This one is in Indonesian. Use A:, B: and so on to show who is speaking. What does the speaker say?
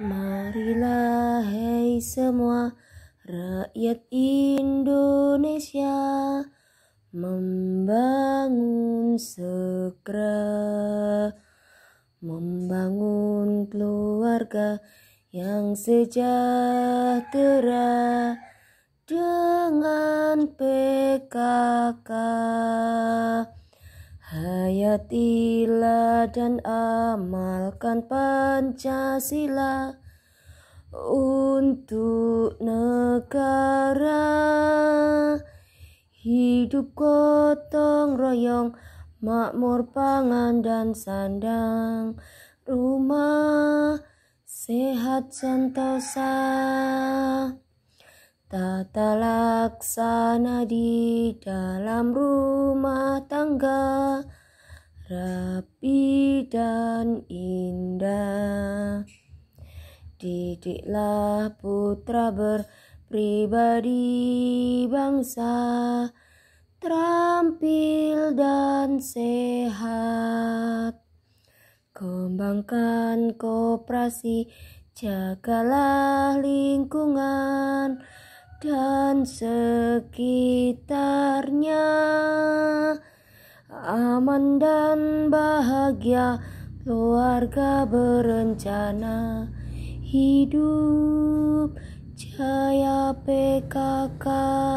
A: Marilah hei semua rakyat Indonesia membangun segera membangun keluarga yang sejahtera dengan PKK Hayatilah dan amalkan Pancasila untuk negara hidup gotong royong makmur pangan dan sandang rumah sehat sentosa Tata laksana di dalam rumah tangga rapi dan indah. Didiklah putra berpribadi bangsa terampil dan sehat. Kembangkan koperasi, jagalah lingkungan dan sekitarnya aman dan bahagia keluarga berencana hidup jaya PKK